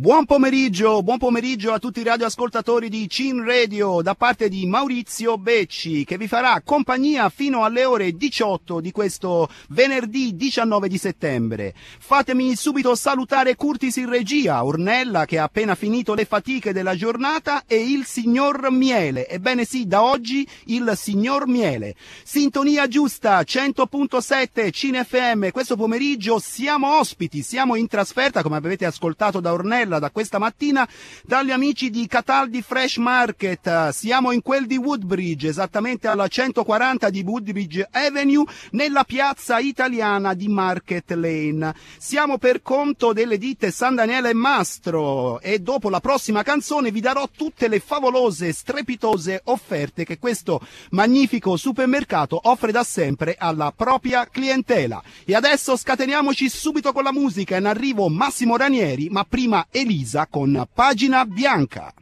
Buon pomeriggio, buon pomeriggio a tutti i radioascoltatori di Cin Radio da parte di Maurizio Becci che vi farà compagnia fino alle ore 18 di questo venerdì 19 di settembre. Fatemi subito salutare Curtis in regia, Ornella che ha appena finito le fatiche della giornata e il signor Miele. Ebbene sì, da oggi il signor Miele. Sintonia giusta 100.7 Cine FM. Questo pomeriggio siamo ospiti, siamo in trasferta come avete ascoltato da Ornella bella da questa mattina dagli amici di Cataldi Fresh Market. Siamo in quel di Woodbridge, esattamente alla 140 di Woodbridge Avenue, nella piazza italiana di Market Lane. Siamo per conto delle ditte San Daniele e Mastro e dopo la prossima canzone vi darò tutte le favolose, strepitose offerte che questo magnifico supermercato offre da sempre alla propria clientela. E adesso scateniamoci subito con la musica in arrivo Massimo Ranieri, ma prima Elisa con Pagina Bianca.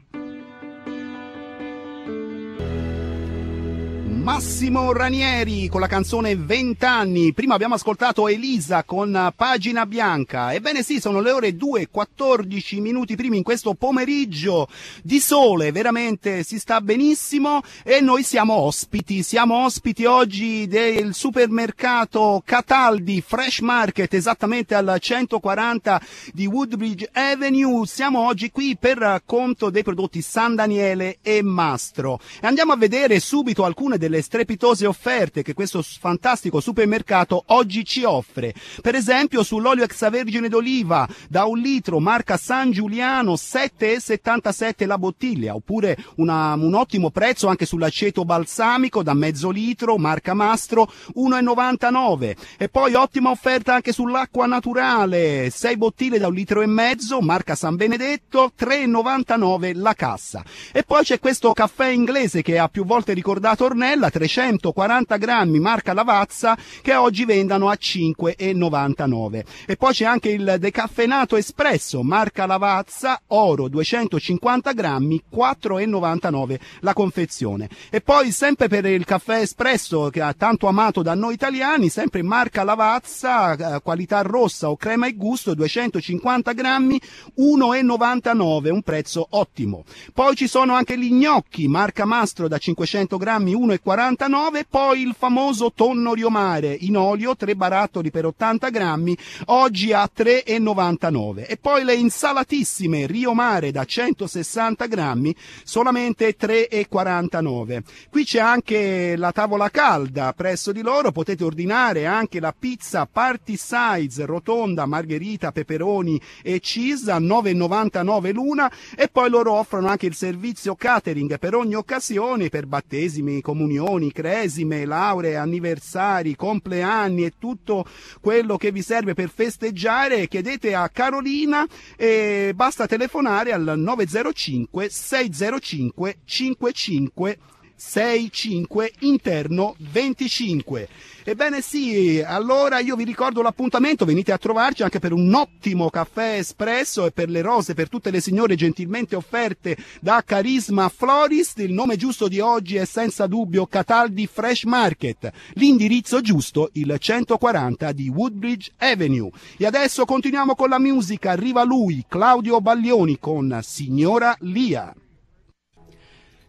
Massimo Ranieri con la canzone 20 anni. Prima abbiamo ascoltato Elisa con Pagina Bianca. Ebbene sì, sono le ore 2, 14 minuti primi in questo pomeriggio di sole. Veramente si sta benissimo e noi siamo ospiti. Siamo ospiti oggi del supermercato Cataldi Fresh Market, esattamente al 140 di Woodbridge Avenue. Siamo oggi qui per conto dei prodotti San Daniele e Mastro. E andiamo a vedere subito alcune delle delle strepitose offerte che questo fantastico supermercato oggi ci offre. Per esempio sull'olio extravergine d'oliva da un litro marca San Giuliano 7,77 la bottiglia, oppure una, un ottimo prezzo anche sull'aceto balsamico da mezzo litro marca Mastro 1,99 e poi ottima offerta anche sull'acqua naturale, 6 bottiglie da un litro e mezzo marca San Benedetto 3,99 la cassa. E poi c'è questo caffè inglese che ha più volte ricordato Ornella da 340 grammi marca Lavazza che oggi vendano a 5,99. E poi c'è anche il decaffeinato espresso marca Lavazza oro 250 grammi 4,99 la confezione. E poi sempre per il caffè espresso che ha tanto amato da noi italiani, sempre marca Lavazza eh, qualità rossa o crema e gusto 250 grammi 1,99 un prezzo ottimo. Poi ci sono anche gli gnocchi marca Mastro da 500 grammi 1,49 49, poi il famoso tonno riomare in olio, tre barattoli per 80 grammi, oggi a 3,99. E poi le insalatissime riomare da 160 grammi, solamente 3,49. Qui c'è anche la tavola calda presso di loro, potete ordinare anche la pizza party size rotonda, margherita, peperoni e cheese a 9,99 l'una e poi loro offrono anche il servizio catering per ogni occasione, per battesimi, comunioni, comunioni, cresime, lauree, anniversari, compleanni e tutto quello che vi serve per festeggiare, chiedete a Carolina e basta telefonare al 905 605 55 65 interno 25. Ebbene sì, allora io vi ricordo l'appuntamento, venite a trovarci anche per un ottimo caffè espresso e per le rose per tutte le signore gentilmente offerte da Carisma Florist. Il nome giusto di oggi è senza dubbio Cataldi Fresh Market, l'indirizzo giusto il 140 di Woodbridge Avenue. E adesso continuiamo con la musica, arriva lui, Claudio Baglioni con Signora Lia.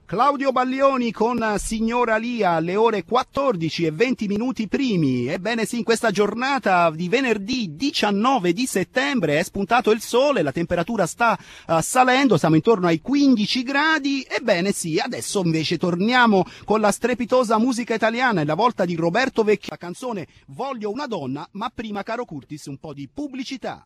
Claudio Baglioni con Signora Lia alle ore 14 e 20 minuti primi. Ebbene sì, in questa giornata di venerdì 19 di settembre è spuntato il sole, la temperatura sta uh, salendo, siamo intorno ai 15 gradi. Ebbene sì, adesso invece torniamo con la strepitosa musica italiana e la volta di Roberto Vecchia, la canzone Voglio una donna, ma prima caro Curtis un po' di pubblicità.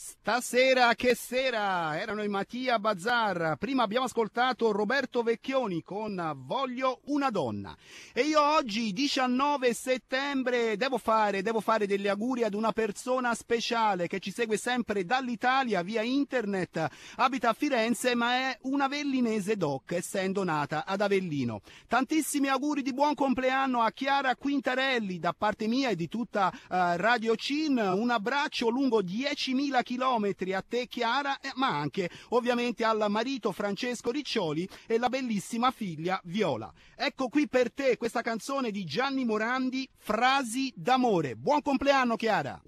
Stasera che sera erano i Mattia Bazzar. Prima abbiamo ascoltato Roberto Vecchioni con Voglio una donna. E io oggi 19 settembre devo fare, devo fare degli auguri ad una persona speciale che ci segue sempre dall'Italia via internet. Abita a Firenze ma è una vellinese doc essendo nata ad Avellino. Tantissimi auguri di buon compleanno a Chiara Quintarelli da parte mia e di tutta uh, Radio Cin. Un abbraccio lungo 10.000 km chilometri a te Chiara, eh, ma anche ovviamente al marito Francesco Riccioli e la bellissima figlia Viola. Ecco qui per te questa canzone di Gianni Morandi, Frasi d'amore. Buon compleanno Chiara!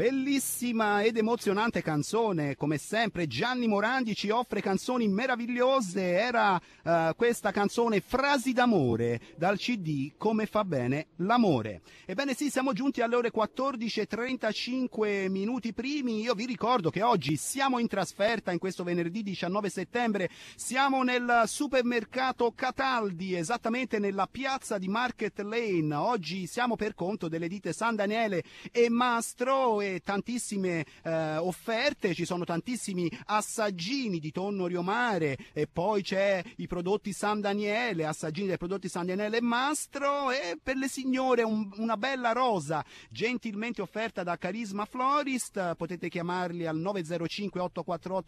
Bellissima ed emozionante canzone, come sempre Gianni Morandi ci offre canzoni meravigliose, era uh, questa canzone Frasi d'amore dal CD Come fa bene l'amore. Ebbene sì, siamo giunti alle ore 14.35 minuti primi, io vi ricordo che oggi siamo in trasferta in questo venerdì 19 settembre, siamo nel supermercato Cataldi, esattamente nella piazza di Market Lane, oggi siamo per conto delle ditte San Daniele e Mastro e tantissime eh, offerte, ci sono tantissimi assaggini di tonno riomare e poi c'è i prodotti San Daniele, assaggini dei prodotti San Daniele e Mastro e per le signore un, una bella rosa gentilmente offerta da Carisma Florist, potete chiamarli al 905 848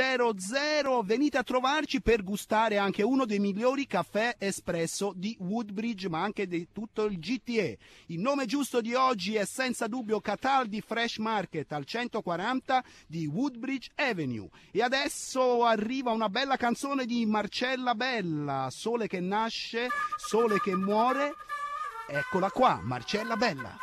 2300, venite a trovarci per gustare anche uno dei migliori caffè espresso di Woodbridge ma anche di tutto il GTE. Il nome giusto di oggi è senza dubbio Cat Natal di Fresh Market al 140 di Woodbridge Avenue. E adesso arriva una bella canzone di Marcella Bella, Sole che nasce, Sole che muore. Eccola qua, Marcella Bella.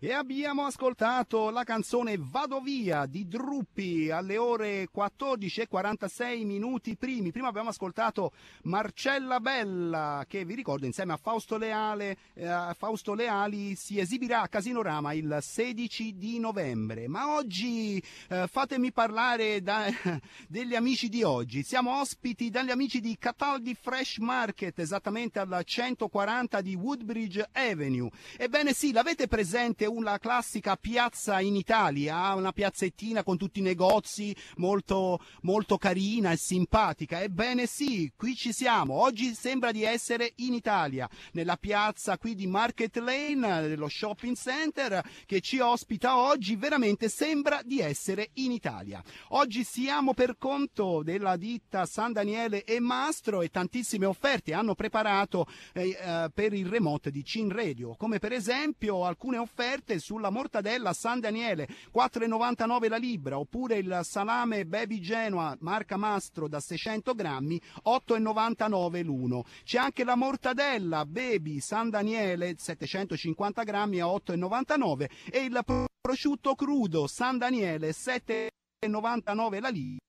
E abbiamo ascoltato la canzone Vado via di Druppi alle ore 14 e 46 minuti primi. Prima abbiamo ascoltato Marcella Bella che vi ricordo insieme a Fausto, Leale, eh, Fausto Leali si esibirà a Casinorama il 16 di novembre. Ma oggi eh, fatemi parlare da, degli amici di oggi. Siamo ospiti dagli amici di Cataldi Fresh Market esattamente alla 140 di Woodbridge Avenue. Ebbene sì, l'avete presente una classica piazza in Italia, una piazzettina con tutti i negozi molto, molto carina e simpatica. Ebbene sì, qui ci siamo. Oggi sembra di essere in Italia, nella piazza qui di Market Lane, dello shopping center che ci ospita oggi. Veramente sembra di essere in Italia. Oggi siamo per conto della ditta San Daniele e Mastro e tantissime offerte hanno preparato eh, eh per il remote di Cin Radio, come per esempio alcune offerte offerte sulla mortadella San Daniele 4,99 la libra oppure il salame Baby Genoa marca Mastro da 600 grammi 8,99 l'uno. C'è anche la mortadella Baby San Daniele 750 grammi a 8,99 e il prosciutto crudo San Daniele 7,99 la libra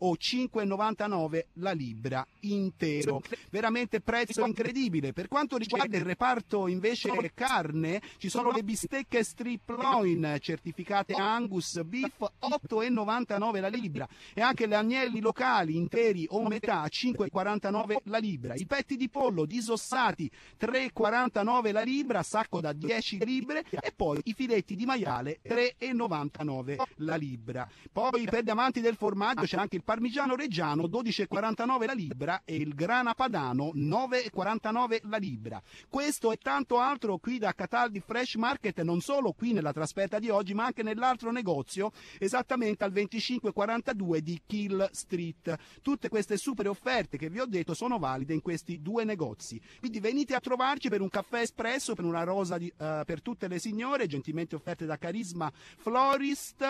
o 5,99 la libra intero. Veramente prezzo incredibile. Per quanto riguarda il reparto invece carne, ci sono le bistecche strip loin certificate Angus Beef 8,99 la libra e anche gli agnelli locali interi o metà 5,49 la libra. I petti di pollo disossati 3,49 la libra, sacco da 10 libre e poi i filetti di maiale 3,99 la libra. Poi per gli amanti del formaggio poi c'è anche il parmigiano reggiano 12,49 la libra e il grana padano 9,49 la libra. Questo e tanto altro qui da Cataldi Fresh Market, non solo qui nella trasferta di oggi, ma anche nell'altro negozio, esattamente al 25,42 di Kill Street. Tutte queste super offerte che vi ho detto sono valide in questi due negozi. Quindi venite a trovarci per un caffè espresso, per una rosa di, uh, per tutte le signore, gentilmente offerte da Carisma Florist.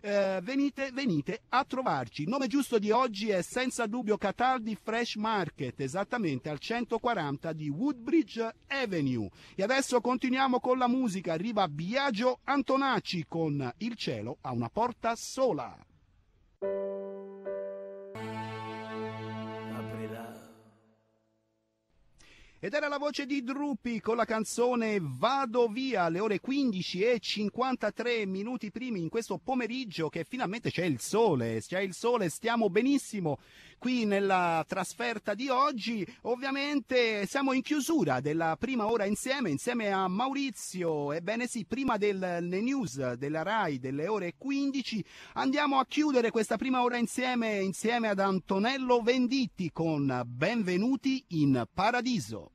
Uh, venite, venite a trovarci. Il nome giusto di oggi è senza dubbio Cataldi Fresh Market, esattamente al 140 di Woodbridge Avenue. E adesso continuiamo con la musica. Arriva Biagio Antonacci con Il cielo a una porta sola. Ed era la voce di Drupi con la canzone Vado via alle ore 15 e 53 minuti primi in questo pomeriggio che finalmente c'è il sole, c'è il sole, stiamo benissimo qui nella trasferta di oggi. Ovviamente siamo in chiusura della prima ora insieme, insieme a Maurizio. Ebbene sì, prima delle news della RAI delle ore 15 andiamo a chiudere questa prima ora insieme insieme ad Antonello Venditti con Benvenuti in Paradiso.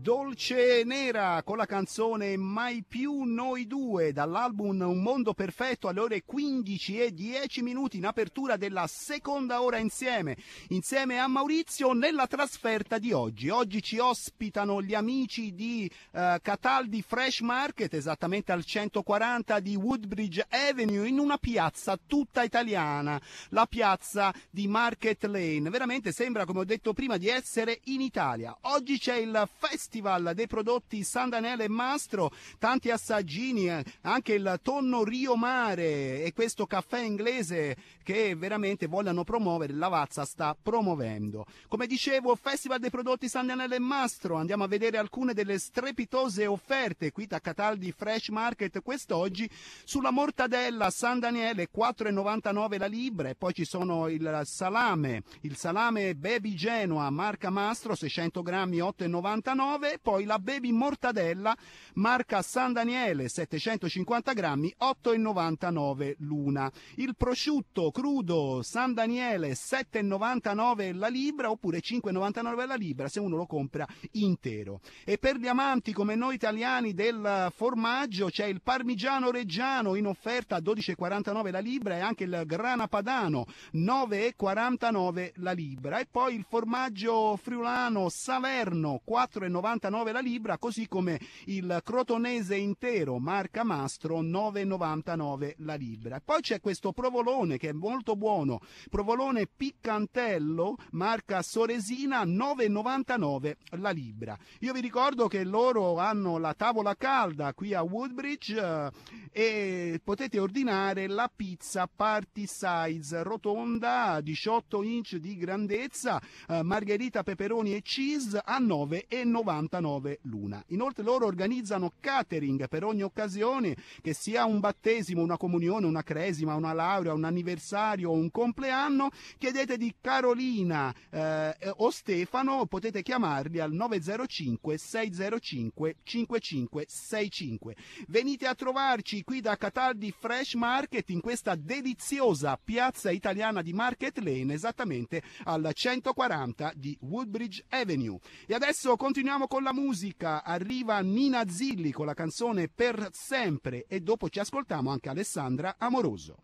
Dolce Nera con la canzone Mai più noi due dall'album Un mondo perfetto alle ore 15 e 10 minuti in apertura della seconda ora insieme, insieme a Maurizio nella trasferta di oggi. Oggi ci ospitano gli amici di eh, Cataldi Fresh Market, esattamente al 140 di Woodbridge Avenue, in una piazza tutta italiana, la piazza di Market Lane. Veramente sembra, come ho detto prima, di essere in Italia. Oggi c'è il festival festival dei prodotti San Daniele e Mastro, tanti assaggini, eh, anche il tonno Rio Mare e questo caffè inglese che veramente vogliono promuovere, Lavazza sta promuovendo. Come dicevo, Festival dei prodotti San Daniele e Mastro, andiamo a vedere alcune delle strepitose offerte qui da Cataldi Fresh Market quest'oggi sulla mortadella San Daniele 4,99 la libra e poi ci sono il salame, il salame Baby Genoa marca Mastro 600 grammi 8,99 9 poi la Baby Mortadella marca San Daniele 750 grammi 8,99 l'una. Il prosciutto crudo San Daniele 7,99 la libra oppure 5,99 la libra se uno lo compra intero. E per gli amanti come noi italiani del formaggio c'è il parmigiano reggiano in offerta a 12,49 la libra e anche il grana padano 9,49 la libra e poi il formaggio friulano Salerno 4,99 9,99 la libra, così come il crotonese intero marca Mastro 9,99 la libra. Poi c'è questo provolone che è molto buono, provolone piccantello marca Soresina 9,99 la libra. Io vi ricordo che loro hanno la tavola calda qui a Woodbridge eh, e potete ordinare la pizza party size rotonda 18 inch di grandezza, eh, margherita, peperoni e cheese a 9,99 49 l'una. Inoltre loro organizzano catering per ogni occasione, che sia un battesimo, una comunione, una cresima, una laurea, un anniversario, o un compleanno. Chiedete di Carolina eh, o Stefano, potete chiamarli al 905 605 5565. Venite a trovarci qui da Cataldi Fresh Market in questa deliziosa piazza italiana di Market Lane, esattamente al 140 di Woodbridge Avenue. E adesso continuiamo con la musica, arriva Nina Zilli con la canzone Per sempre e dopo ci ascoltiamo anche Alessandra Amoroso.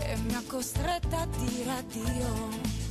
E mi ha costretta a dire addio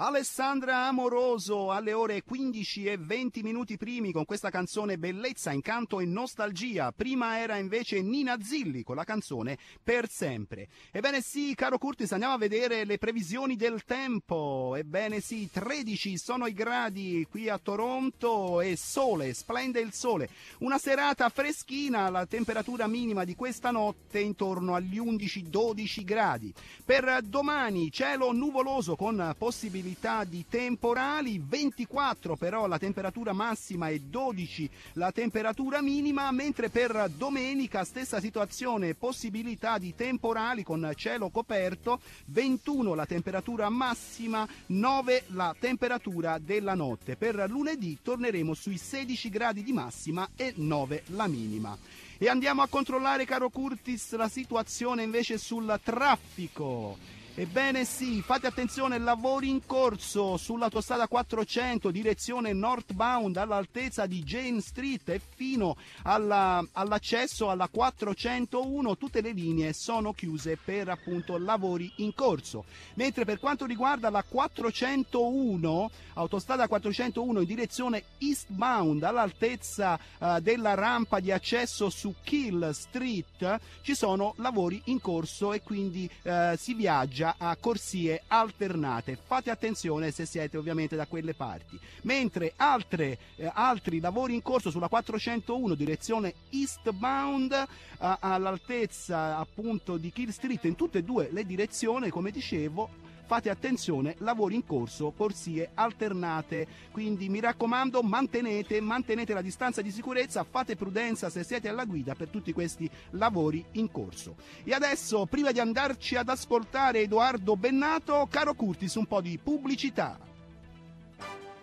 Alessandra Amoroso alle ore 15 e 20 minuti primi con questa canzone Bellezza, Incanto e Nostalgia. Prima era invece Nina Zilli con la canzone Per sempre. Ebbene sì, caro Curtis, andiamo a vedere le previsioni del tempo. Ebbene sì, 13 sono i gradi qui a Toronto e sole, splende il sole. Una serata freschina, la temperatura minima di questa notte intorno agli 11-12 gradi. Per domani cielo nuvoloso con possibilità possibilità di temporali, 24 però la temperatura massima e 12 la temperatura minima, mentre per domenica stessa situazione, possibilità di temporali con cielo coperto, 21 la temperatura massima, 9 la temperatura della notte. Per lunedì torneremo sui 16 gradi di massima e 9 la minima. E andiamo a controllare, caro Curtis, la situazione invece sul traffico. Ebbene sì, fate attenzione, lavori in corso sull'autostrada 400 direzione northbound all'altezza di Jane Street e fino alla, all'accesso alla 401 tutte le linee sono chiuse per appunto lavori in corso. Mentre per quanto riguarda la 401, autostrada 401 in direzione eastbound all'altezza eh, della rampa di accesso su Kill Street, ci sono lavori in corso e quindi eh, si viaggia a corsie alternate. Fate attenzione se siete ovviamente da quelle parti. Mentre altre, eh, altri lavori in corso sulla 401 direzione eastbound eh, all'altezza appunto di Kill Street in tutte e due le direzioni, come dicevo, fate attenzione, lavori in corso, corsie alternate, quindi mi raccomando mantenete, mantenete la distanza di sicurezza, fate prudenza se siete alla guida per tutti questi lavori in corso. E adesso, prima di andarci ad ascoltare Edoardo Bennato, caro Curtis, un po' di pubblicità.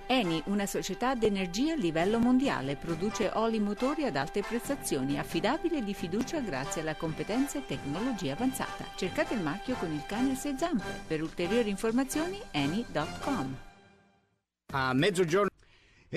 Eni, una società d'energia a livello mondiale, produce oli motori ad alte prestazioni, affidabile e di fiducia grazie alla competenza e tecnologia avanzata. Cercate il marchio con il cane a sei zampe. Per ulteriori informazioni, eni.com. A mezzogiorno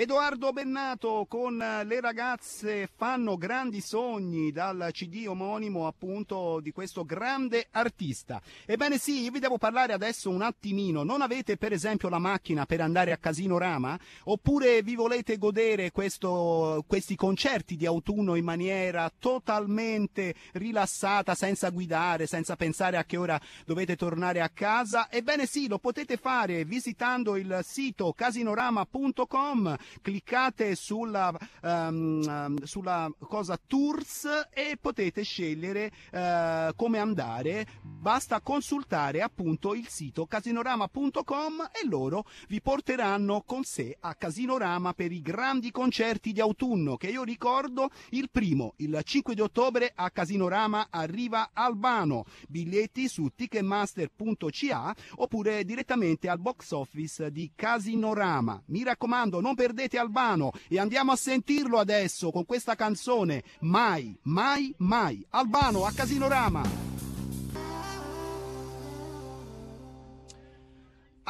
Edoardo Bennato con eh, le ragazze fanno grandi sogni dal CD omonimo appunto di questo grande artista. Ebbene sì, io vi devo parlare adesso un attimino. Non avete per esempio la macchina per andare a Casino Rama? Oppure vi volete godere questo, questi concerti di autunno in maniera totalmente rilassata, senza guidare, senza pensare a che ora dovete tornare a casa? Ebbene sì, lo potete fare visitando il sito casinorama.com cliccate sulla, um, sulla cosa tours e potete scegliere uh, come andare, basta consultare appunto il sito casinorama.com e loro vi porteranno con sé a Casinorama per i grandi concerti di autunno che io ricordo il primo, il 5 di ottobre a Casinorama arriva Albano, biglietti su ticketmaster.ca oppure direttamente al box office di Casinorama. Mi raccomando, non per perdete Albano e andiamo a sentirlo adesso con questa canzone Mai, mai, mai. Albano a Casinorama Rama.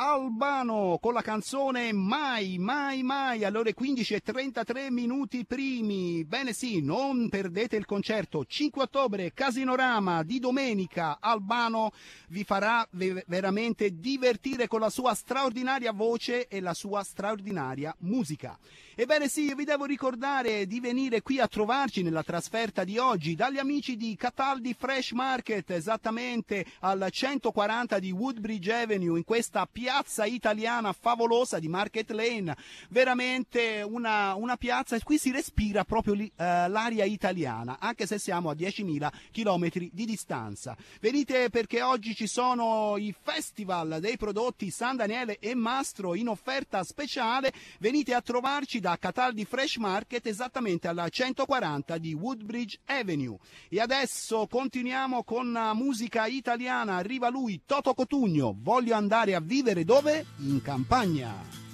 Albano con la canzone Mai, mai, mai alle ore 15 e 33 minuti primi. Bene sì, non perdete il concerto. 5 ottobre, Casinorama di domenica. Albano vi farà ve- veramente divertire con la sua straordinaria voce e la sua straordinaria musica. Ebbene sì, io vi devo ricordare di venire qui a trovarci nella trasferta di oggi dagli amici di Cataldi Fresh Market, esattamente al 140 di Woodbridge Avenue, in questa piazza piazza italiana favolosa di Market Lane, veramente una, una piazza e qui si respira proprio lì, eh, l'aria italiana, anche se siamo a 10.000 km di distanza. Venite perché oggi ci sono i festival dei prodotti San Daniele e Mastro in offerta speciale, venite a trovarci da Cataldi Fresh Market esattamente alla 140 di Woodbridge Avenue. E adesso continuiamo con musica italiana, arriva lui, Toto Cotugno, voglio andare a vivere dove? In campagna.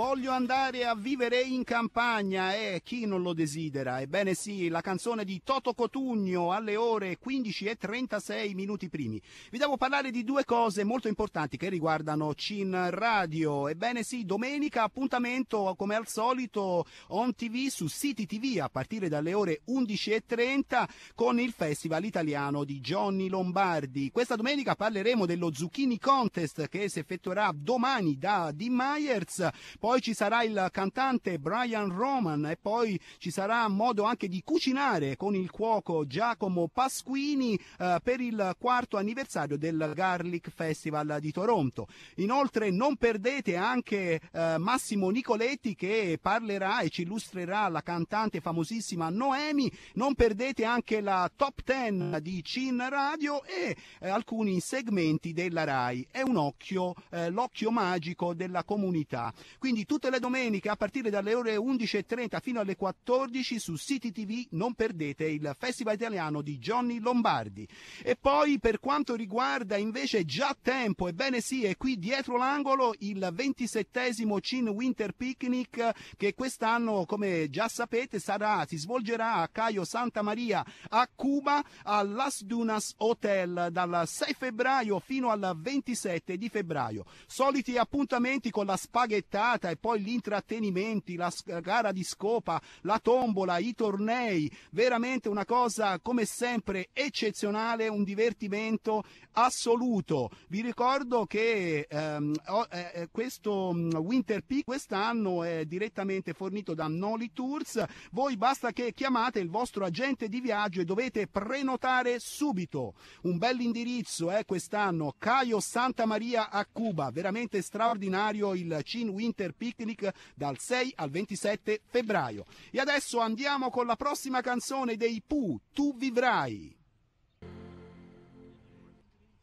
Voglio andare a vivere in campagna e eh, chi non lo desidera? Ebbene sì, la canzone di Toto Cotugno alle ore 15 e 36 minuti primi. Vi devo parlare di due cose molto importanti che riguardano Cin Radio. Ebbene sì, domenica appuntamento come al solito on TV su City TV a partire dalle ore 11 e 30 con il Festival Italiano di Johnny Lombardi. Questa domenica parleremo dello Zucchini Contest che si effettuerà domani da Di Myers. Poi poi ci sarà il cantante Brian Roman e poi ci sarà modo anche di cucinare con il cuoco Giacomo Pasquini eh, per il quarto anniversario del Garlic Festival di Toronto. Inoltre non perdete anche eh, Massimo Nicoletti che parlerà e ci illustrerà la cantante famosissima Noemi, non perdete anche la top 10 di Cin Radio e eh, alcuni segmenti della RAI. È un occhio, eh, l'occhio magico della comunità. Quindi quindi tutte le domeniche a partire dalle ore 11.30 fino alle 14 su City TV non perdete il Festival Italiano di Johnny Lombardi. E poi per quanto riguarda invece già tempo, ebbene sì, è qui dietro l'angolo il 27 Cin Winter Picnic che quest'anno, come già sapete, sarà, si svolgerà a Caio Santa Maria a Cuba al Las Dunas Hotel dal 6 febbraio fino al 27 di febbraio. Soliti appuntamenti con la spaghettata serata e poi gli intrattenimenti, la gara di scopa, la tombola, i tornei, veramente una cosa come sempre eccezionale, un divertimento assoluto. Vi ricordo che ehm, eh, eh, questo mm, Winter Peak quest'anno è direttamente fornito da Noli Tours, voi basta che chiamate il vostro agente di viaggio e dovete prenotare subito. Un bell'indirizzo è eh, quest'anno, Caio Santa Maria a Cuba, veramente straordinario il Cin Winter Cyber Picnic dal 6 al 27 febbraio. E adesso andiamo con la prossima canzone dei Pooh, Tu vivrai.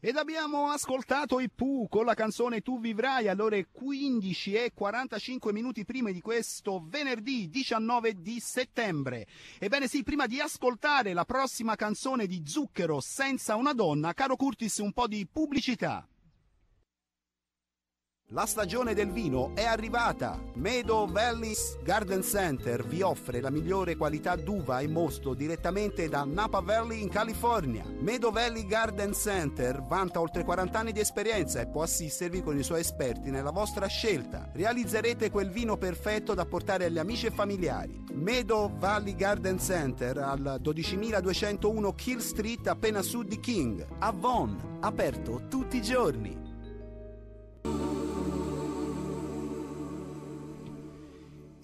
Ed abbiamo ascoltato i Pooh con la canzone Tu vivrai alle ore 15 e 45 minuti prima di questo venerdì 19 di settembre. Ebbene sì, prima di ascoltare la prossima canzone di Zucchero senza una donna, caro Curtis, un po' di pubblicità. La stagione del vino è arrivata! Meadow Valleys Garden Center vi offre la migliore qualità d'uva e mosto direttamente da Napa Valley in California. Meadow Valley Garden Center vanta oltre 40 anni di esperienza e può assistervi con i suoi esperti nella vostra scelta. Realizzerete quel vino perfetto da portare agli amici e familiari. Meadow Valley Garden Center al 12201 Kill Street appena sud di King, a Vaughan, aperto tutti i giorni.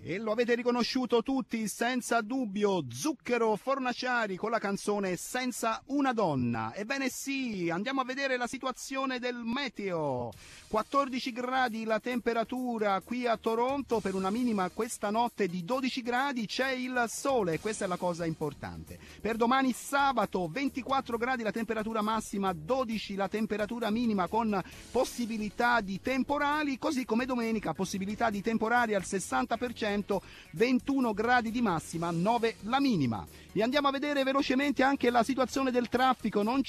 E lo avete riconosciuto tutti, senza dubbio, Zucchero Fornaciari con la canzone Senza una donna. Ebbene sì, andiamo a vedere la situazione del meteo. 14 gradi la temperatura qui a Toronto per una minima questa notte di 12 gradi, c'è il sole, questa è la cosa importante. Per domani sabato 24 gradi la temperatura massima, 12 la temperatura minima con possibilità di temporali, così come domenica possibilità di temporali al 60%, 21 gradi di massima, 9 la minima. E andiamo a vedere velocemente anche la situazione del traffico, non,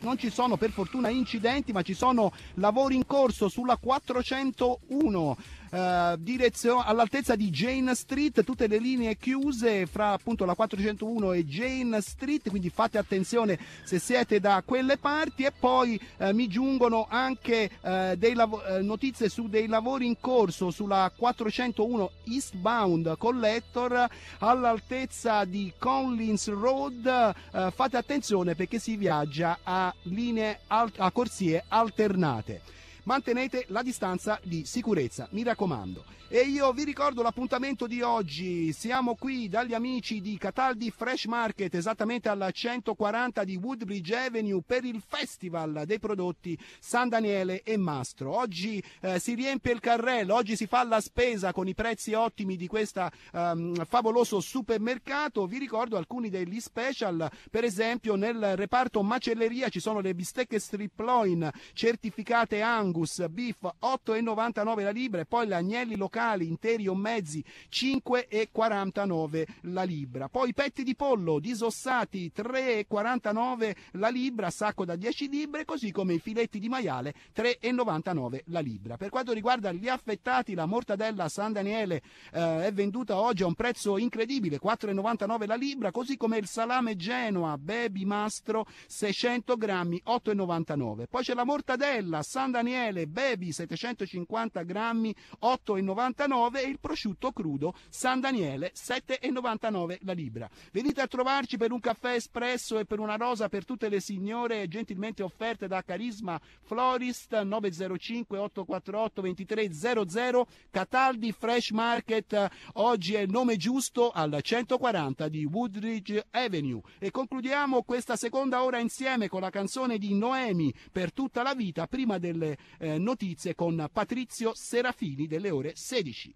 non ci sono per fortuna incidenti ma ci sono lavori in corso percorso sulla 401 eh, direzio, all'altezza di Jane Street, tutte le linee chiuse fra appunto la 401 e Jane Street, quindi fate attenzione se siete da quelle parti e poi eh, mi giungono anche eh, lav- eh, notizie su dei lavori in corso sulla 401 Eastbound Collector all'altezza di Collins Road, eh, fate attenzione perché si viaggia a linee al- a corsie alternate mantenete la distanza di sicurezza, mi raccomando. E io vi ricordo l'appuntamento di oggi, siamo qui dagli amici di Cataldi Fresh Market, esattamente alla 140 di Woodbridge Avenue per il Festival dei prodotti San Daniele e Mastro. Oggi eh, si riempie il carrello, oggi si fa la spesa con i prezzi ottimi di questo ehm, favoloso supermercato. Vi ricordo alcuni degli special, per esempio nel reparto macelleria ci sono le bistecche strip loin certificate Angus Angus Beef 8,99 la libra e poi gli agnelli locali interi o mezzi 5,49 la libra. Poi i petti di pollo disossati 3,49 la libra, sacco da 10 libre, così come i filetti di maiale 3,99 la libra. Per quanto riguarda gli affettati, la mortadella San Daniele eh, è venduta oggi a un prezzo incredibile, 4,99 la libra, così come il salame Genoa Baby Mastro 600 grammi 8,99. Poi c'è la mortadella San Daniele miele Baby 750 grammi 8,99 e il prosciutto crudo San Daniele 7,99 la libra. Venite a trovarci per un caffè espresso e per una rosa per tutte le signore gentilmente offerte da Carisma Florist 905 848 2300 Cataldi Fresh Market oggi è il nome giusto al 140 di Woodridge Avenue e concludiamo questa seconda ora insieme con la canzone di Noemi per tutta la vita prima delle eh, notizie con Patrizio Serafini delle ore 16.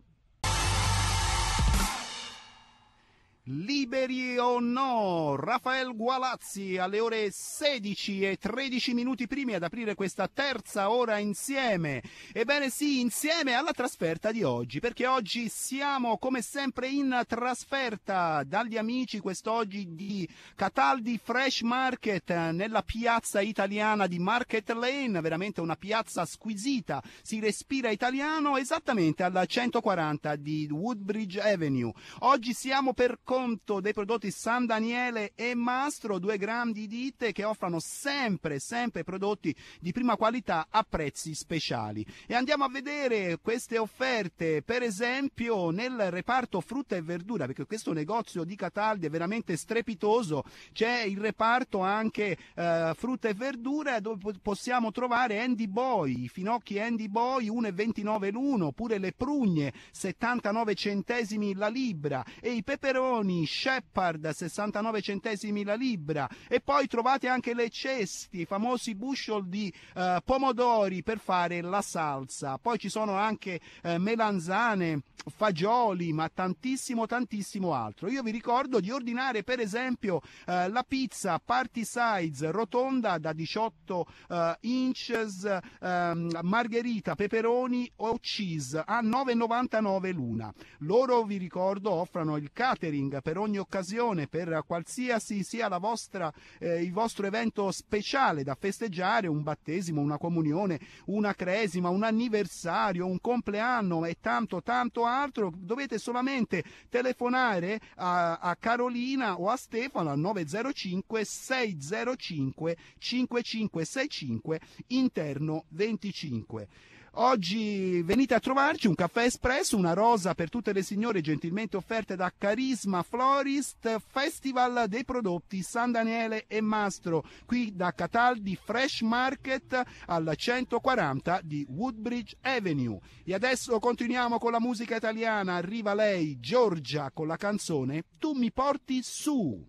Liberi o no, Rafael Gualazzi alle ore 16 e 13 minuti primi ad aprire questa terza ora insieme. Ebbene sì, insieme alla trasferta di oggi, perché oggi siamo come sempre in trasferta dagli amici quest'oggi di Cataldi Fresh Market nella piazza italiana di Market Lane, veramente una piazza squisita, si respira italiano esattamente alla 140 di Woodbridge Avenue. Oggi siamo per sconto dei prodotti San Daniele e Mastro, due grandi ditte che offrono sempre, sempre prodotti di prima qualità a prezzi speciali. E andiamo a vedere queste offerte, per esempio nel reparto frutta e verdura, perché questo negozio di Cataldi è veramente strepitoso, c'è il reparto anche eh, frutta e verdura dove possiamo trovare Andy Boy, i finocchi Andy Boy 1,29 l'uno, oppure le prugne 79 centesimi la libra e i peperoni Tony Shepard 69 centesimi la libra e poi trovate anche le cesti, i famosi bushel di eh, pomodori per fare la salsa. Poi ci sono anche eh, melanzane, fagioli, ma tantissimo tantissimo altro. Io vi ricordo di ordinare per esempio eh, la pizza party size rotonda da 18 eh, inches ehm, margherita, peperoni o cheese a 9,99 l'una. Loro vi ricordo offrono il catering meeting, per ogni occasione, per qualsiasi sia vostra, eh, il vostro evento speciale da festeggiare, un battesimo, una comunione, una cresima, un anniversario, un compleanno e tanto tanto altro, dovete solamente telefonare a, a Carolina o a Stefano al 905 605 5565 interno 25. Oggi venite a trovarci un caffè espresso, una rosa per tutte le signore gentilmente offerte da Carisma Florist Festival dei prodotti San Daniele e Mastro, qui da Cataldi Fresh Market al 140 di Woodbridge Avenue. E adesso continuiamo con la musica italiana, arriva lei Giorgia con la canzone Tu mi porti su.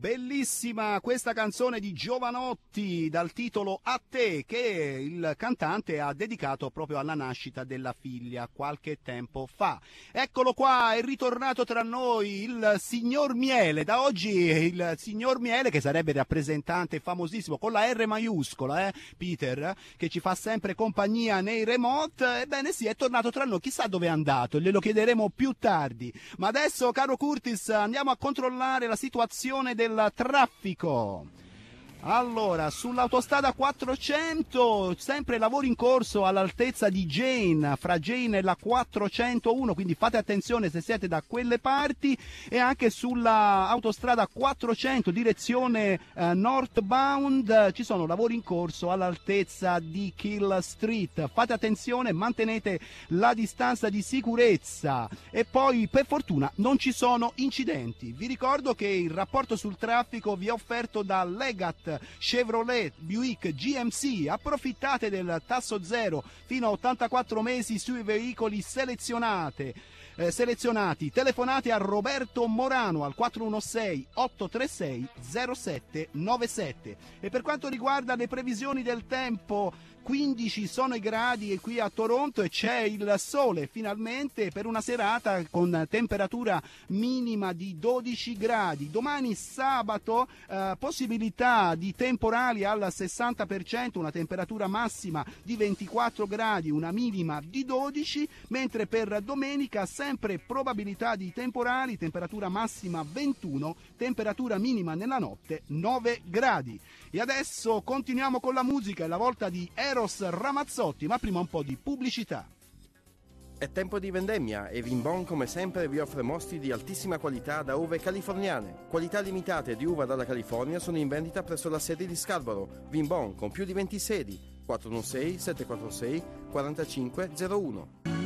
Bellissima questa canzone di Giovanotti dal titolo A te che il cantante ha dedicato proprio alla nascita della figlia qualche tempo fa. Eccolo qua, è ritornato tra noi il signor Miele. Da oggi il signor Miele che sarebbe rappresentante famosissimo con la R maiuscola, eh, Peter, che ci fa sempre compagnia nei remote. Ebbene sì, è tornato tra noi, chissà dove è andato, glielo chiederemo più tardi. Ma adesso, caro Curtis, andiamo a controllare la situazione del del traffico. Allora, sull'autostrada 400, sempre lavori in corso all'altezza di Jane, fra Jane e la 401, quindi fate attenzione se siete da quelle parti e anche sull'autostrada 400 direzione eh, northbound ci sono lavori in corso all'altezza di Kill Street. Fate attenzione, mantenete la distanza di sicurezza e poi per fortuna non ci sono incidenti. Vi ricordo che il rapporto sul traffico vi è offerto da Legat Chevrolet, Buick, GMC. Approfittate del tasso zero fino a 84 mesi sui veicoli selezionate. Eh, selezionati. Telefonate a Roberto Morano al 416 836 0797. E per quanto riguarda le previsioni del tempo 15 sono i gradi qui a Toronto e c'è il sole finalmente per una serata con temperatura minima di 12 gradi. Domani sabato eh, possibilità di temporali al 60%, una temperatura massima di 24 gradi, una minima di 12, mentre per domenica sempre probabilità di temporali, temperatura massima 21, temperatura minima nella notte 9 gradi. E adesso continuiamo con la musica, è la volta di Eros Ramazzotti, ma prima un po' di pubblicità. È tempo di vendemmia e Vimbon come sempre vi offre mosti di altissima qualità da uve californiane. Qualità limitate di uva dalla California sono in vendita presso la sede di Scarborough. Vimbon con più di 20 sedi. 416 746 4501.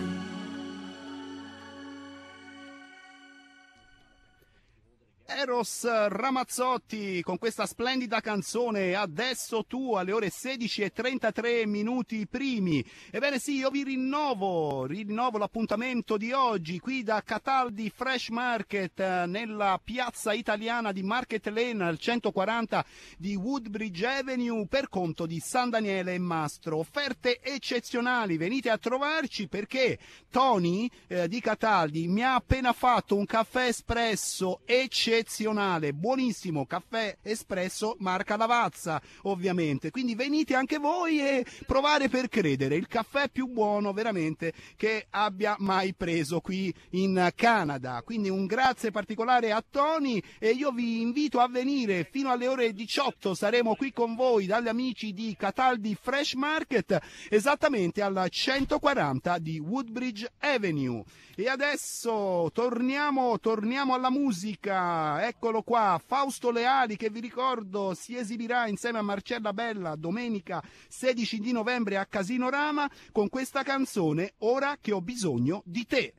Eros Ramazzotti con questa splendida canzone Adesso tu alle ore 16 e 33 minuti primi. Ebbene sì, io vi rinnovo, rinnovo l'appuntamento di oggi qui da Cataldi Fresh Market nella piazza italiana di Market Lane al 140 di Woodbridge Avenue per conto di San Daniele e Mastro. Offerte eccezionali, venite a trovarci perché Tony eh, di Cataldi mi ha appena fatto un caffè espresso eccezionale eccezionale, buonissimo caffè espresso marca Lavazza, ovviamente. Quindi venite anche voi e provare per credere, il caffè più buono veramente che abbia mai preso qui in Canada. Quindi un grazie particolare a Tony e io vi invito a venire fino alle ore 18 saremo qui con voi dagli amici di Cataldi Fresh Market esattamente alla 140 di Woodbridge Avenue. E adesso torniamo, torniamo alla musica eccolo qua, Fausto Leali che vi ricordo si esibirà insieme a Marcella Bella domenica 16 di novembre a Casino Rama con questa canzone Ora che ho bisogno di te.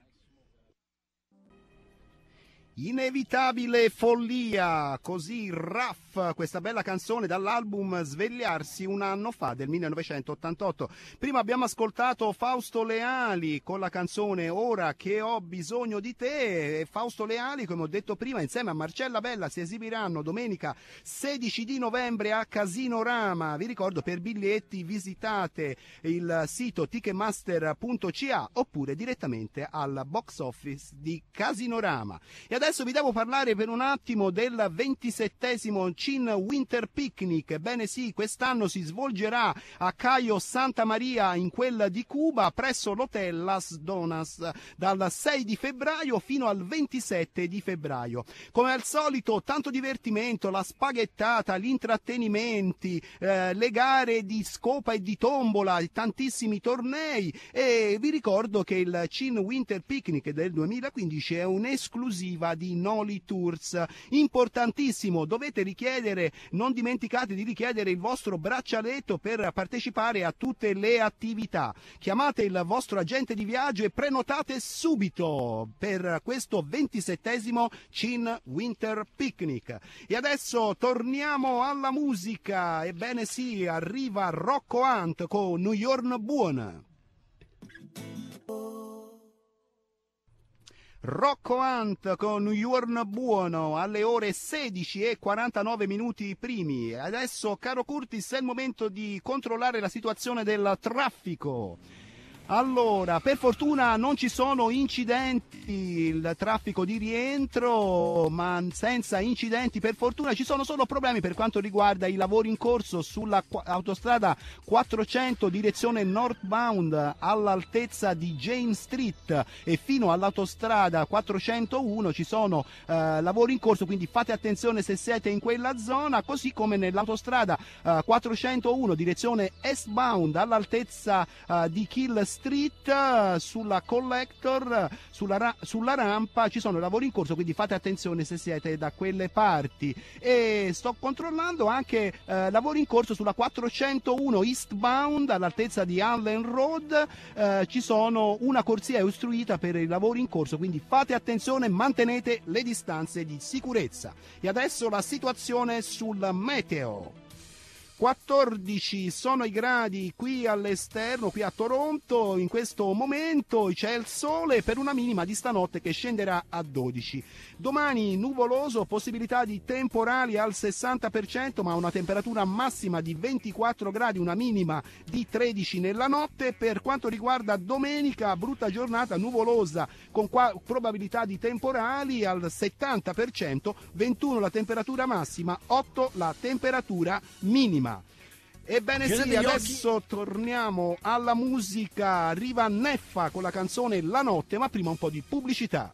Inevitabile follia, così Raff questa bella canzone dall'album Svegliarsi un anno fa del 1988. Prima abbiamo ascoltato Fausto Leali con la canzone Ora che ho bisogno di te e Fausto Leali, come ho detto prima, insieme a Marcella Bella si esibiranno domenica 16 di novembre a Casino Rama. Vi ricordo per biglietti visitate il sito ticketmaster.ca oppure direttamente al box office di Casino Rama. E adesso vi devo parlare per un attimo del 27 centro Fiumicin Winter Picnic. Ebbene sì, quest'anno si svolgerà a Caio Santa Maria in quella di Cuba presso l'hotel Las Donas dal 6 di febbraio fino al 27 di febbraio. Come al solito, tanto divertimento, la spaghettata, gli intrattenimenti, eh, le gare di scopa e di tombola, tantissimi tornei e vi ricordo che il Cin Winter Picnic del 2015 è un'esclusiva di Noli Tours. Importantissimo, dovete richiedere richiedere, non dimenticate di richiedere il vostro braccialetto per partecipare a tutte le attività. Chiamate il vostro agente di viaggio e prenotate subito per questo 27 Chin Winter Picnic. E adesso torniamo alla musica. Ebbene sì, arriva Rocco Ant con New York Buona. Rocco Ant con You're Buono alle ore 16 e 49 minuti primi. Adesso, caro Curtis, è il momento di controllare la situazione del traffico. Allora, per fortuna non ci sono incidenti, il traffico di rientro, ma senza incidenti per fortuna ci sono solo problemi per quanto riguarda i lavori in corso sulla autostrada 400 direzione northbound all'altezza di James Street e fino all'autostrada 401 ci sono eh, lavori in corso, quindi fate attenzione se siete in quella zona, così come nell'autostrada eh, 401 direzione eastbound all'altezza eh, di Kill Street, sulla Collector, sulla, ra- sulla rampa ci sono lavori in corso, quindi fate attenzione se siete da quelle parti. E sto controllando anche eh, lavori in corso sulla 401 Eastbound all'altezza di Allen Road, eh, ci sono una corsia ostruita per i lavori in corso, quindi fate attenzione, mantenete le distanze di sicurezza. E adesso la situazione sul meteo. 14 sono i gradi qui all'esterno, qui a Toronto, in questo momento c'è il sole per una minima di stanotte che scenderà a 12. Domani nuvoloso, possibilità di temporali al 60%, ma una temperatura massima di 24 gradi, una minima di 13 nella notte. Per quanto riguarda domenica, brutta giornata nuvolosa con probabilità di temporali al 70%, 21 la temperatura massima, 8 la temperatura minima prima. Ebbene sì, adesso torniamo alla musica. Arriva Neffa con la canzone La notte, ma prima un po' di pubblicità.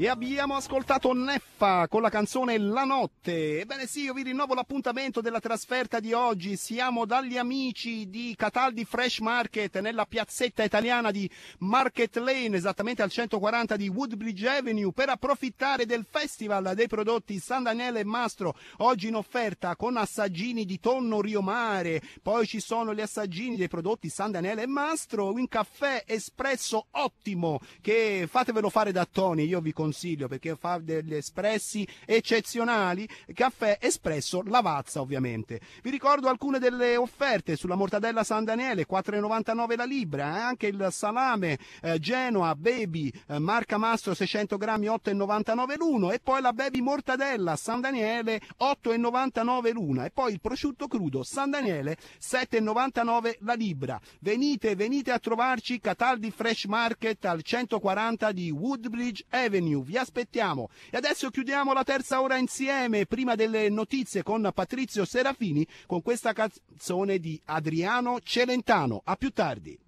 E abbiamo ascoltato Neffa con la canzone La notte. Ebbene sì, io vi rinnovo l'appuntamento della trasferta di oggi. Siamo dagli amici di Cataldi Fresh Market nella piazzetta italiana di Market Lane, esattamente al 140 di Woodbridge Avenue, per approfittare del Festival dei prodotti San Daniele e Mastro. Oggi in offerta con assaggini di tonno Rio Mare, poi ci sono gli assaggini dei prodotti San Daniele e Mastro, un caffè espresso ottimo che fatevelo fare da Tony, io vi consiglio consiglio perché fa degli espressi eccezionali, caffè espresso Lavazza ovviamente. Vi ricordo alcune delle offerte sulla mortadella San Daniele, 4,99 la libra, eh? anche il salame eh, Genoa Baby eh, marca Mastro 600 grammi 8,99 l'uno e poi la Baby mortadella San Daniele 8,99 l'una e poi il prosciutto crudo San Daniele 7,99 la libra. Venite, venite a trovarci Cataldi Fresh Market al 140 di Woodbridge Avenue più. Vi aspettiamo. E adesso chiudiamo la terza ora insieme, prima delle notizie con Patrizio Serafini, con questa canzone di Adriano Celentano. A più tardi.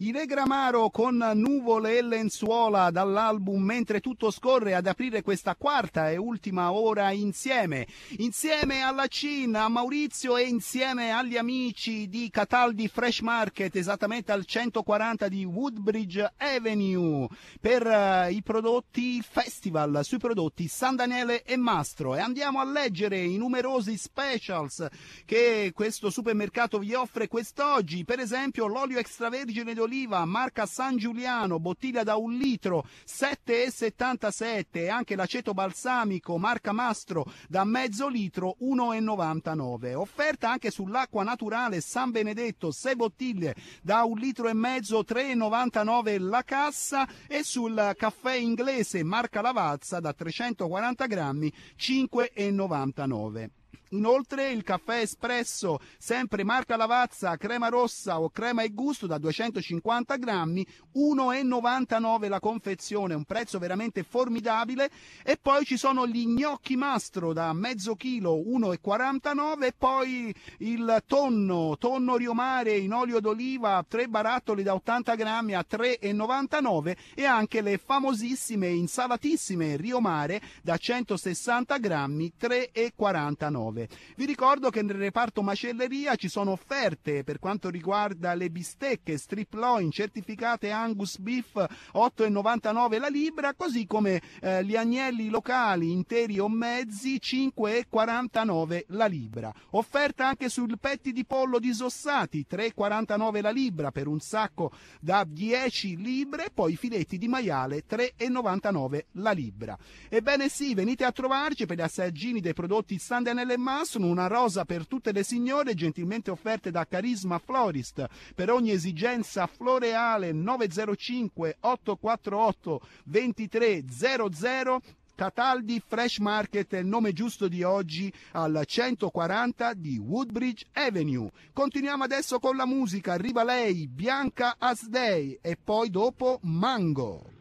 Ive Gramaro con Nuvole e Lenzuola dall'album Mentre tutto scorre ad aprire questa quarta e ultima ora insieme, insieme alla Cina, a Maurizio e insieme agli amici di Cataldi Fresh Market, esattamente al 140 di Woodbridge Avenue, per uh, i prodotti festival sui prodotti San Daniele e Mastro e andiamo a leggere i numerosi specials che questo supermercato vi offre quest'oggi, per esempio l'olio extravergine di d'oliva marca San Giuliano, bottiglia da un litro, 7,77 e anche l'aceto balsamico marca Mastro da mezzo litro, 1,99. Offerta anche sull'acqua naturale San Benedetto, 6 bottiglie da un litro e mezzo, 3,99 la cassa e sul caffè inglese marca Lavazza da 340 grammi, 5,99. Inoltre il caffè espresso, sempre marca Lavazza, crema rossa o crema e gusto da 250 grammi, 1,99 la confezione, un prezzo veramente formidabile. E poi ci sono gli gnocchi mastro da mezzo chilo, 1,49 e poi il tonno, tonno riomare in olio d'oliva, tre barattoli da 80 grammi a 3,99 e anche le famosissime insalatissime riomare da 160 grammi, 3,49. 19. Vi ricordo che nel reparto macelleria ci sono offerte per quanto riguarda le bistecche strip loin certificate Angus Beef 8,99 la libra, così come eh, gli agnelli locali interi o mezzi 5,49 la libra. Offerta anche sul petti di pollo disossati 3,49 la libra per un sacco da 10 libre, poi filetti di maiale 3,99 la libra. Ebbene sì, venite a trovarci per gli assaggini dei prodotti Sandinelle Tommaso una rosa per tutte le signore gentilmente offerte da Carisma Florist per ogni esigenza floreale 905 848 2300 Cataldi Fresh Market è il nome giusto di oggi al 140 di Woodbridge Avenue. Continuiamo adesso con la musica, arriva lei, Bianca Asdei e poi dopo Mango.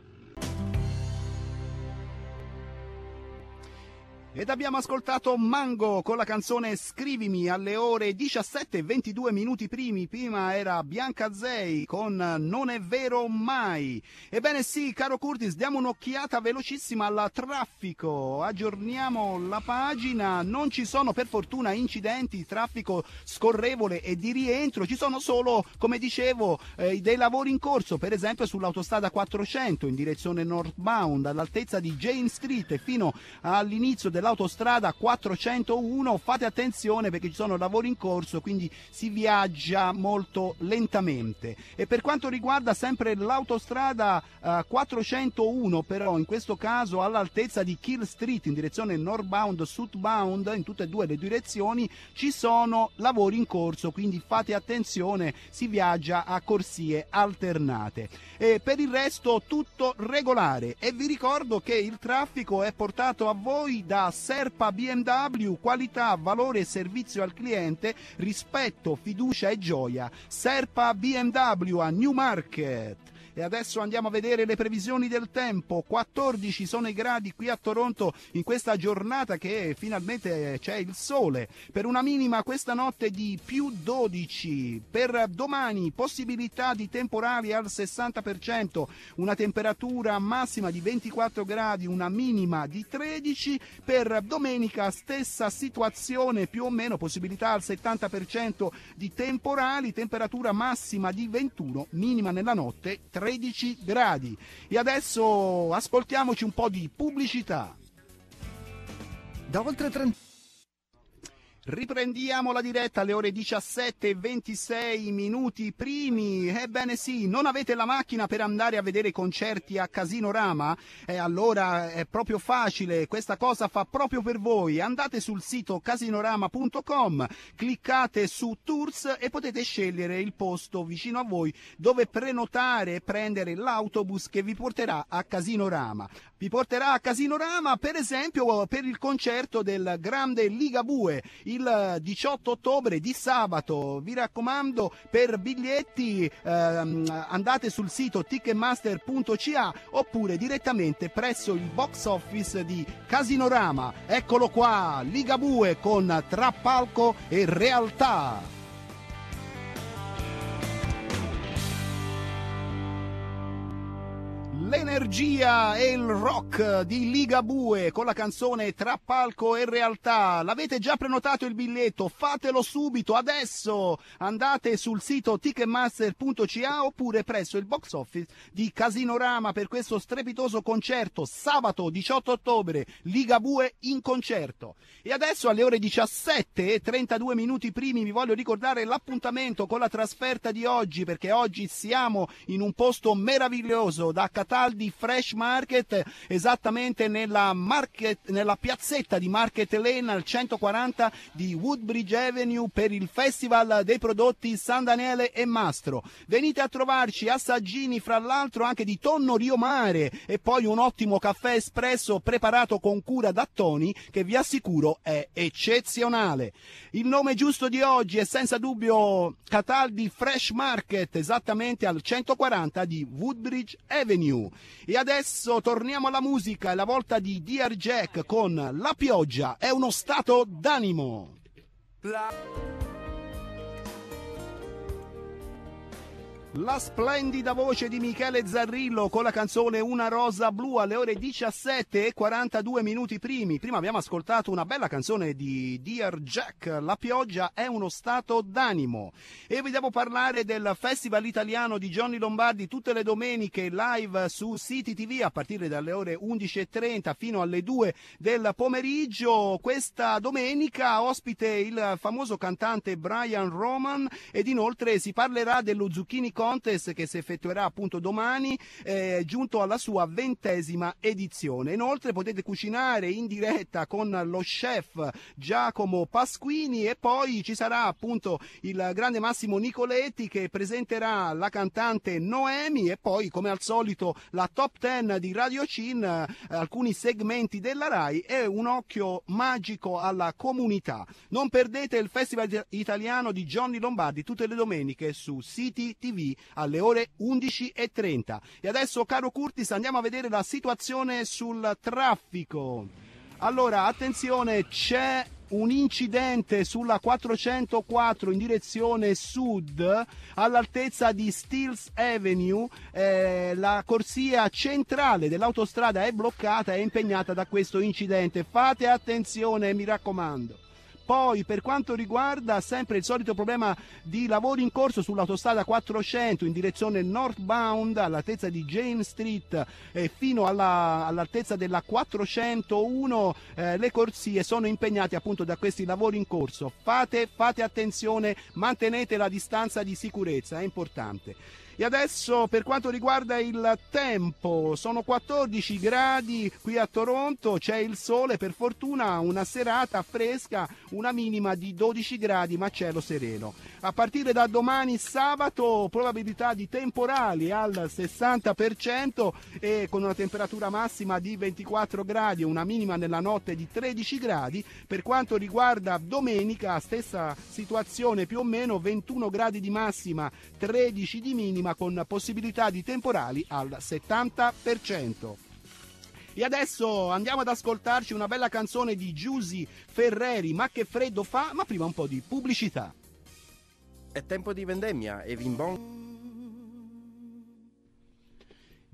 Ed abbiamo ascoltato Mango con la canzone Scrivimi alle ore 17 e 22 minuti primi. Prima era Bianca Zei con Non è vero mai. Ebbene sì, caro Curtis, diamo un'occhiata velocissima al traffico. Aggiorniamo la pagina. Non ci sono per fortuna incidenti, traffico scorrevole e di rientro. Ci sono solo, come dicevo, eh, dei lavori in corso, per esempio sull'autostrada 400 in direzione northbound all'altezza di Jane Street e fino all'inizio della dell'autostrada 401 fate attenzione perché ci sono lavori in corso quindi si viaggia molto lentamente e per quanto riguarda sempre l'autostrada eh, 401 però in questo caso all'altezza di Kill Street in direzione northbound southbound in tutte e due le direzioni ci sono lavori in corso quindi fate attenzione si viaggia a corsie alternate e per il resto tutto regolare e vi ricordo che il traffico è portato a voi da Serpa BMW, qualità, valore e servizio al cliente, rispetto, fiducia e gioia. Serpa BMW a New Market. E adesso andiamo a vedere le previsioni del tempo. 14 sono i gradi qui a Toronto in questa giornata che finalmente c'è il sole. Per una minima questa notte di più 12. Per domani possibilità di temporali al 60%, una temperatura massima di 24 gradi, una minima di 13. Per domenica stessa situazione, più o meno possibilità al 70% di temporali, temperatura massima di 21, minima nella notte 13. 13 gradi. E adesso ascoltiamoci un po' di pubblicità. Da oltre 30 Riprendiamo la diretta alle ore 17.26 minuti primi. Ebbene sì, non avete la macchina per andare a vedere concerti a Casino Rama? Eh, allora è proprio facile, questa cosa fa proprio per voi. Andate sul sito casinorama.com, cliccate su Tours e potete scegliere il posto vicino a voi dove prenotare e prendere l'autobus che vi porterà a Casino Rama. Vi porterà a Casino Rama per esempio per il concerto del grande Ligabue il 18 ottobre di sabato. Vi raccomando, per biglietti ehm, andate sul sito ticketmaster.ca oppure direttamente presso il box office di Casinorama. Eccolo qua, Ligabue con Trappalco e realtà. l'energia e il rock di Ligabue con la canzone Tra palco e realtà. L'avete già prenotato il biglietto? Fatelo subito, adesso! Andate sul sito ticketmaster.ca oppure presso il box office di Casinorama per questo strepitoso concerto sabato 18 ottobre, Ligabue in concerto. E adesso alle ore 17 e 32 minuti primi vi voglio ricordare l'appuntamento con la trasferta di oggi perché oggi siamo in un posto meraviglioso da Catania Cataldi Fresh Market, esattamente nella, market, nella piazzetta di Market Lane al 140 di Woodbridge Avenue per il Festival dei prodotti San Daniele e Mastro. Venite a trovarci assaggini fra l'altro anche di tonno Rio Mare e poi un ottimo caffè espresso preparato con cura da Tony che vi assicuro è eccezionale. Il nome giusto di oggi è senza dubbio Cataldi Fresh Market, esattamente al 140 di Woodbridge Avenue. New. E adesso torniamo alla musica, è la volta di Dear Jack con La pioggia è uno stato d'animo. La... La splendida voce di Michele Zarrillo con la canzone Una rosa blu alle ore 17 e 42 minuti primi. Prima abbiamo ascoltato una bella canzone di Dear Jack, La pioggia è uno stato d'animo. E vi devo parlare del Festival Italiano di Johnny Lombardi tutte le domeniche live su City TV a partire dalle ore 11.30 fino alle 2 del pomeriggio. Questa domenica ospite il famoso cantante Brian Roman ed inoltre si parlerà dello zucchini contest che si effettuerà appunto domani, eh, giunto alla sua ventesima edizione. Inoltre potete cucinare in diretta con lo chef Giacomo Pasquini e poi ci sarà appunto il grande Massimo Nicoletti che presenterà la cantante Noemi e poi come al solito la top ten di Radio Cin, eh, alcuni segmenti della RAI e un occhio magico alla comunità. Non perdete il Festival Italiano di Johnny Lombardi tutte le domeniche su City TV alle ore 11.30. E adesso, caro Curtis, andiamo a vedere la situazione sul traffico. Allora, attenzione, c'è un incidente sulla 404 in direzione sud all'altezza di Steels Avenue. Eh, la corsia centrale dell'autostrada è bloccata e impegnata da questo incidente. Fate attenzione, mi raccomando. Poi per quanto riguarda sempre il solito problema di lavori in corso sull'autostrada 400 in direzione northbound all'altezza di James Street eh, fino alla, all'altezza della 401 eh, le corsie sono impegnate appunto da questi lavori in corso. Fate, fate attenzione, mantenete la distanza di sicurezza, è importante. E adesso per quanto riguarda il tempo, sono 14 gradi qui a Toronto, c'è il sole, per fortuna una serata fresca, una minima di 12 gradi ma cielo sereno. A partire da domani sabato probabilità di temporali al 60% e con una temperatura massima di 24 gradi e una minima nella notte di 13 gradi. Per quanto riguarda domenica stessa situazione più o meno 21 gradi di massima, 13 di minima prima con possibilità di temporali al 70%. E adesso andiamo ad ascoltarci una bella canzone di Giusy Ferreri, Ma che freddo fa, ma prima un po' di pubblicità. È tempo di vendemmia e vimbon.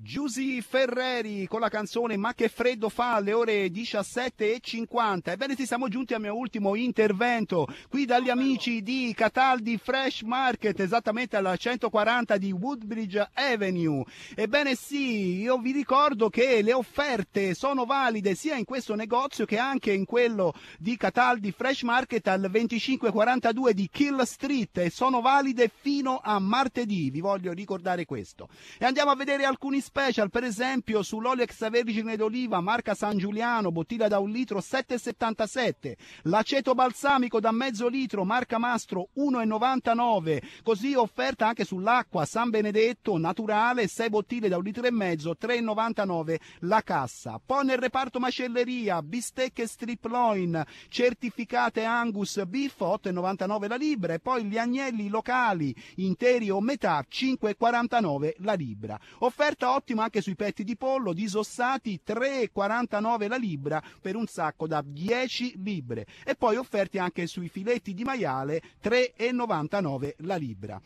Giusy Ferreri con la canzone Ma che freddo fa alle ore 17.50. Ebbene sì, siamo giunti al mio ultimo intervento qui dagli amici di Cataldi Fresh Market, esattamente alla 140 di Woodbridge Avenue. Ebbene sì, io vi ricordo che le offerte sono valide sia in questo negozio che anche in quello di Cataldi Fresh Market al 2542 di Kill Street e sono valide fino a martedì, vi voglio ricordare questo. E andiamo a vedere alcuni spazi special, per esempio, sull'olio extravergine d'oliva marca San Giuliano, bottiglia da un litro 7,77. L'aceto balsamico da mezzo litro marca Mastro 1,99. Così offerta anche sull'acqua San Benedetto naturale, 6 bottiglie da un litro e mezzo 3,99 la cassa. Poi nel reparto macelleria, bistecche strip loin, certificate Angus Beef 8,99 la libra e poi gli agnelli locali interi o metà 5,49 la libra. Offerta 8 ottimo anche sui petti di pollo disossati 3,49 la libra per un sacco da 10 libre e poi offerti anche sui filetti di maiale 3,99 la libra.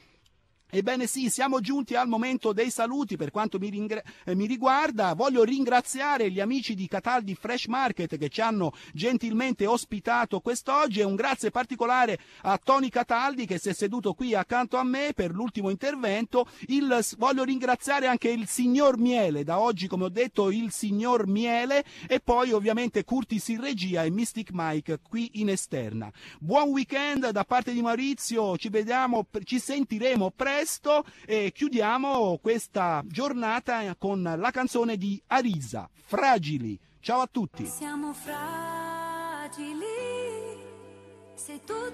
Ebbene sì, siamo giunti al momento dei saluti per quanto mi, ringra- eh, mi riguarda. Voglio ringraziare gli amici di Cataldi Fresh Market che ci hanno gentilmente ospitato quest'oggi e un grazie particolare a Tony Cataldi che si è seduto qui accanto a me per l'ultimo intervento. Il, voglio ringraziare anche il signor Miele, da oggi come ho detto il signor Miele e poi ovviamente Curtis in regia e Mystic Mike qui in esterna. Buon weekend da parte di Maurizio, ci vediamo, ci sentiremo presto questo eh, chiudiamo questa giornata con la canzone di Arisa, Fragili. Ciao a tutti. Siamo fragili. Se tutti...